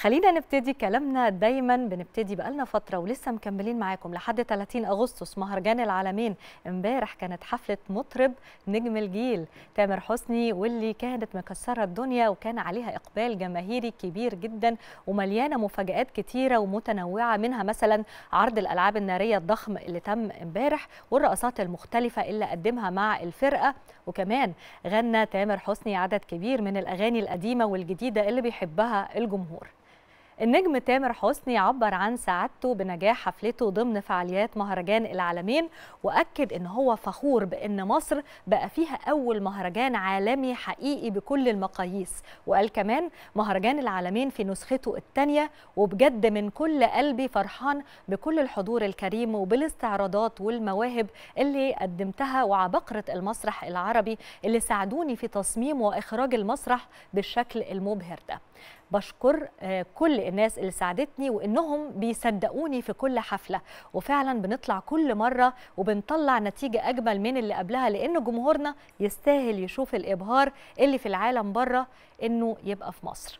خلينا نبتدي كلامنا دايما بنبتدي بقالنا فتره ولسه مكملين معاكم لحد 30 اغسطس مهرجان العالمين امبارح كانت حفله مطرب نجم الجيل تامر حسني واللي كانت مكسره الدنيا وكان عليها اقبال جماهيري كبير جدا ومليانه مفاجات كتيره ومتنوعه منها مثلا عرض الالعاب الناريه الضخم اللي تم امبارح والرقصات المختلفه اللي قدمها مع الفرقه وكمان غنى تامر حسني عدد كبير من الاغاني القديمه والجديده اللي بيحبها الجمهور النجم تامر حسني عبر عن سعادته بنجاح حفلته ضمن فعاليات مهرجان العالمين واكد ان هو فخور بان مصر بقى فيها اول مهرجان عالمي حقيقي بكل المقاييس وقال كمان مهرجان العالمين في نسخته الثانيه وبجد من كل قلبي فرحان بكل الحضور الكريم وبالاستعراضات والمواهب اللي قدمتها وعبقره المسرح العربي اللي ساعدوني في تصميم واخراج المسرح بالشكل المبهر ده بشكر آه، كل الناس اللي ساعدتني وانهم بيصدقوني في كل حفله وفعلا بنطلع كل مره وبنطلع نتيجه اجمل من اللي قبلها لان جمهورنا يستاهل يشوف الابهار اللي في العالم بره انه يبقى في مصر